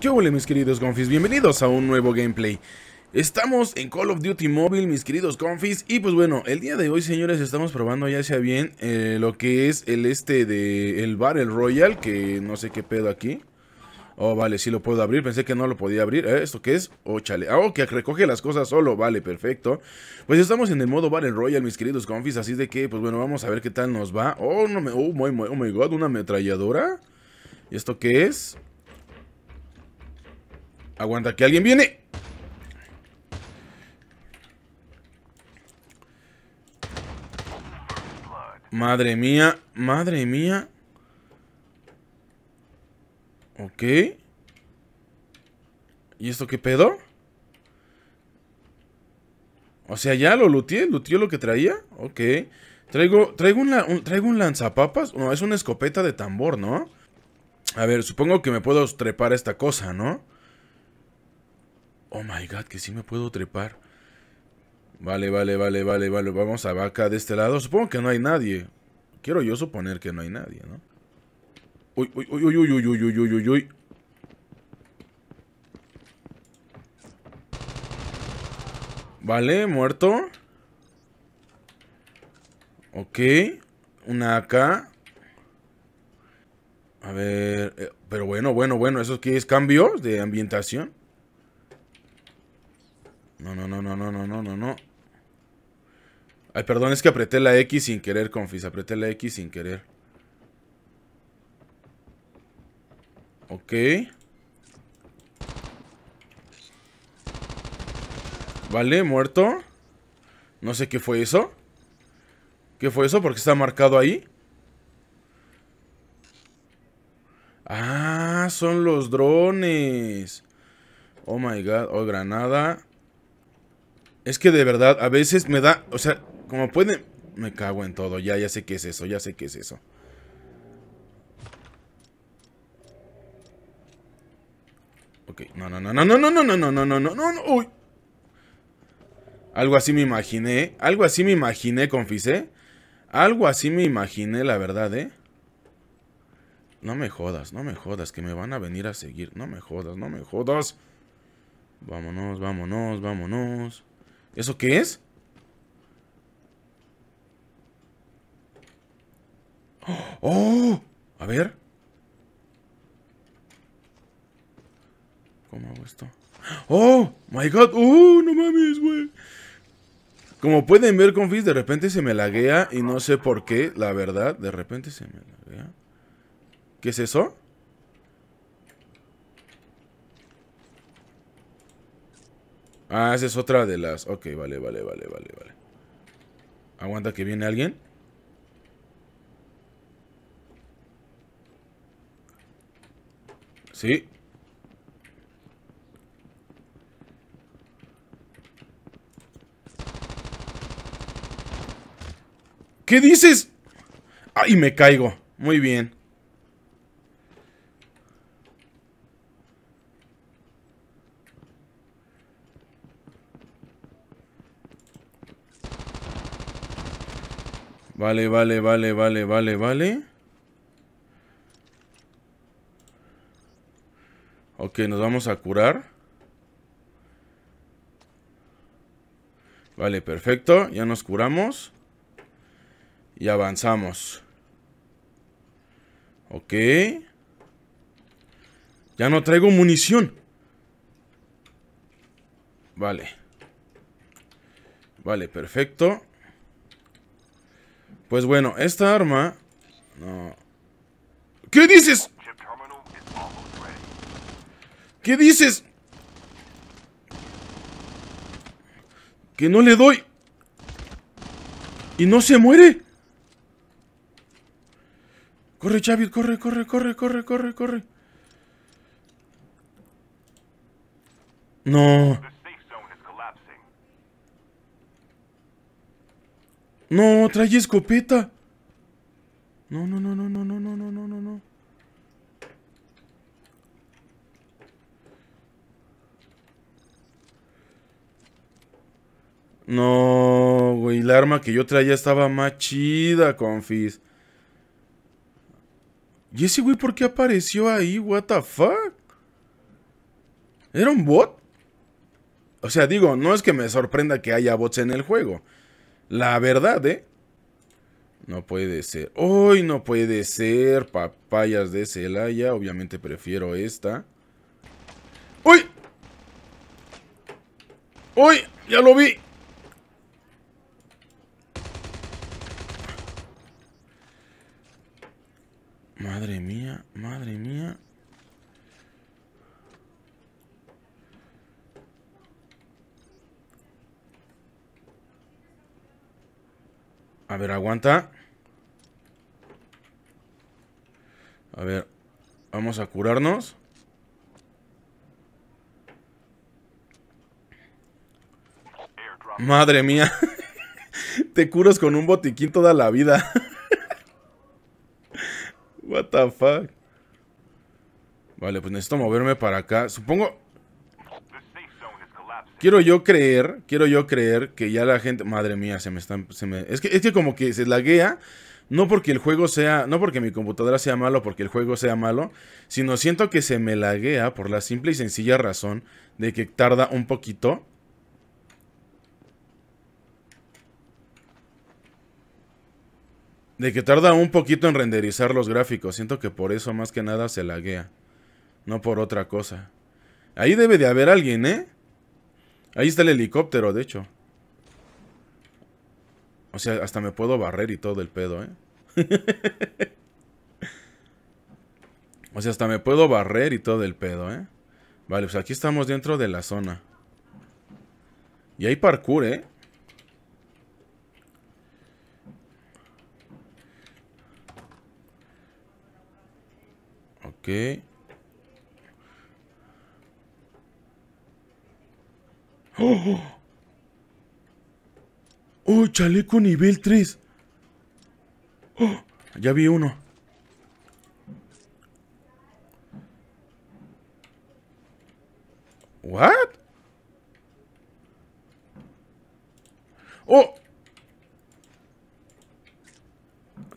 ¿Qué huele mis queridos confis? Bienvenidos a un nuevo gameplay. Estamos en Call of Duty Mobile, mis queridos confis. Y pues bueno, el día de hoy, señores, estamos probando ya sea bien eh, lo que es el este de el Battle Royal, que no sé qué pedo aquí. Oh, vale, sí lo puedo abrir. Pensé que no lo podía abrir. ¿eh? ¿Esto qué es? Oh, chale. Ah, oh, que recoge las cosas solo. Vale, perfecto. Pues estamos en el modo Battle Royale, mis queridos confis. Así de que, pues bueno, vamos a ver qué tal nos va. Oh, no me... Oh, muy, oh my God. ¿Una ametralladora? ¿Y esto qué es? Aguanta, que alguien viene. Madre mía, madre mía. Ok. ¿Y esto qué pedo? O sea, ya lo luteé, luteé lo que traía. Ok. Traigo, traigo, un, traigo un lanzapapas. No, es una escopeta de tambor, ¿no? A ver, supongo que me puedo trepar esta cosa, ¿no? Oh my god, que sí me puedo trepar. Vale, vale, vale, vale, vale. Vamos a vaca de este lado. Supongo que no hay nadie. Quiero yo suponer que no hay nadie, ¿no? Uy, uy, uy, uy, uy, uy, uy, uy, uy, Vale, muerto. Ok. Una acá. A ver. Eh, pero bueno, bueno, bueno. ¿Eso que es cambio de ambientación? No, no, no, no, no, no, no, no, no. Ay, perdón, es que apreté la X sin querer, confis. Apreté la X sin querer. Ok. Vale, muerto. No sé qué fue eso. ¿Qué fue eso? Porque está marcado ahí. Ah, son los drones. Oh my god. Oh, granada. Es que de verdad, a veces me da, o sea, como puede... me cago en todo, ya, ya sé qué es eso, ya sé qué es eso. Ok, no, no, no, no, no, no, no, no, no, no, no, no, no, no, uy. Algo así me imaginé, algo así me imaginé, confisé. Algo así me imaginé, la verdad, ¿eh? No me jodas, no me jodas, que me van a venir a seguir. No me jodas, no me jodas. Vámonos, vámonos, vámonos. ¿Eso qué es? ¡Oh! A ver. ¿Cómo hago esto? ¡Oh! ¡My God! ¡Oh! ¡No mames, güey! Como pueden ver, confis, de repente se me laguea y no sé por qué, la verdad, de repente se me laguea. ¿Qué es eso? Ah, esa es otra de las... Ok, vale, vale, vale, vale, vale. Aguanta que viene alguien. Sí. ¿Qué dices? ¡Ay, me caigo! Muy bien. Vale, vale, vale, vale, vale, vale. Ok, nos vamos a curar. Vale, perfecto. Ya nos curamos. Y avanzamos. Ok. Ya no traigo munición. Vale. Vale, perfecto. Pues bueno, esta arma... No. ¿Qué dices? ¿Qué dices? Que no le doy. ¿Y no se muere? Corre, Chavit, corre, corre, corre, corre, corre, corre. No. No, trae escopeta. No, no, no, no, no, no, no, no, no, no, no. No, güey, la arma que yo traía estaba más chida, confis. ¿Y ese güey por qué apareció ahí? What the fuck? ¿Era un bot? O sea, digo, no es que me sorprenda que haya bots en el juego. La verdad, ¿eh? No puede ser. ¡Uy, no puede ser! Papayas de Celaya. Obviamente prefiero esta. ¡Uy! ¡Uy! ¡Ya lo vi! Madre mía, madre mía. A ver, aguanta. A ver, vamos a curarnos. Madre mía. Te curas con un botiquín toda la vida. What the fuck. Vale, pues necesito moverme para acá. Supongo... Quiero yo creer, quiero yo creer que ya la gente. Madre mía, se me están. es, que, es que como que se laguea. No porque el juego sea. No porque mi computadora sea malo, porque el juego sea malo. Sino siento que se me laguea por la simple y sencilla razón de que tarda un poquito. De que tarda un poquito en renderizar los gráficos. Siento que por eso más que nada se laguea. No por otra cosa. Ahí debe de haber alguien, ¿eh? Ahí está el helicóptero, de hecho. O sea, hasta me puedo barrer y todo el pedo, ¿eh? o sea, hasta me puedo barrer y todo el pedo, ¿eh? Vale, pues aquí estamos dentro de la zona. Y hay parkour, ¿eh? Ok. Oh, ¡Oh! chaleco nivel 3! ¡Oh! Ya vi uno. ¿What? ¡Oh!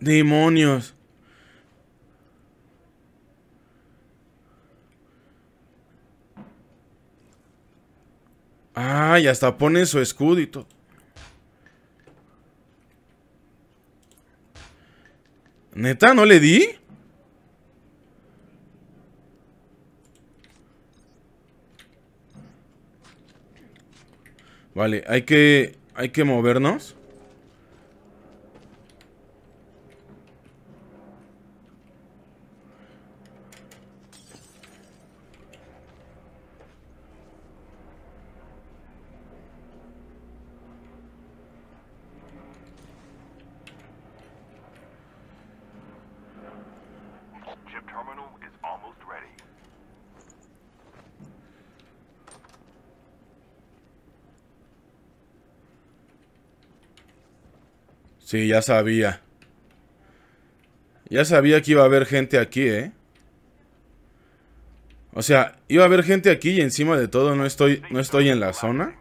¡Demonios! Ah, y hasta pone su escudo y todo. ¿Neta? ¿No le di? Vale, hay que... Hay que movernos. Sí, ya sabía. Ya sabía que iba a haber gente aquí, ¿eh? O sea, iba a haber gente aquí y encima de todo no estoy, no estoy en la zona.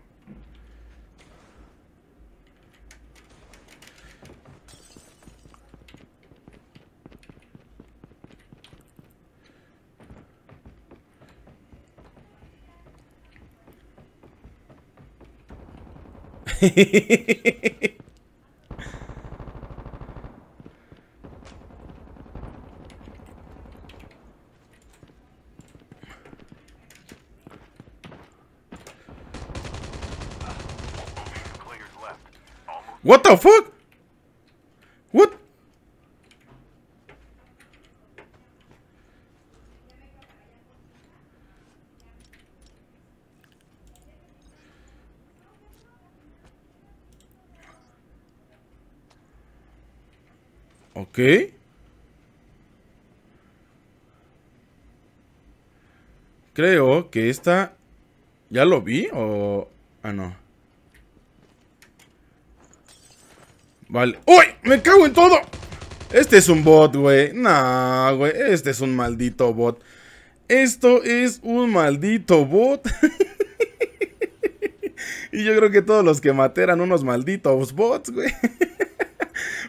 What the fuck? What? Okay. Creo que esta... ¿Ya lo vi o...? Ah, no. Vale. ¡Uy! ¡Me cago en todo! Este es un bot, güey. Nah, güey. Este es un maldito bot. Esto es un maldito bot. y yo creo que todos los que eran unos malditos bots, güey.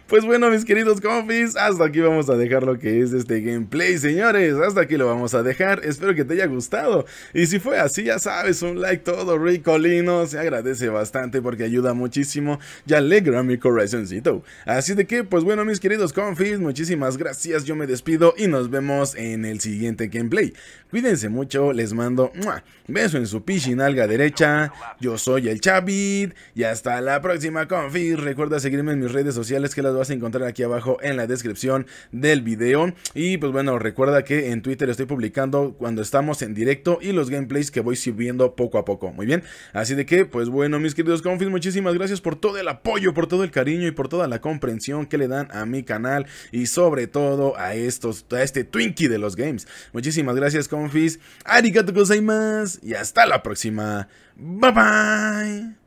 Pues bueno, mis queridos confis, hasta aquí vamos a dejar lo que es este gameplay, señores. Hasta aquí lo vamos a dejar. Espero que te haya gustado. Y si fue así, ya sabes, un like todo ricolino. Se agradece bastante porque ayuda muchísimo y alegra mi corazoncito. Así de que, pues bueno, mis queridos confis, muchísimas gracias. Yo me despido y nos vemos en el siguiente gameplay. Cuídense mucho, les mando un beso en su pichinalga derecha. Yo soy el Chavit y hasta la próxima, confis. Recuerda seguirme en mis redes sociales que las vas a encontrar aquí abajo en la descripción del video. Y pues bueno, recuerda que en Twitter estoy publicando cuando estamos en directo y los gameplays que voy subiendo poco a poco. Muy bien, así de que pues bueno, mis queridos confis, muchísimas gracias por todo el apoyo, por todo el cariño y por toda la comprensión que le dan a mi canal y sobre todo a estos, a este Twinkie de los games. Muchísimas gracias, confis. Arigato más y hasta la próxima. Bye bye.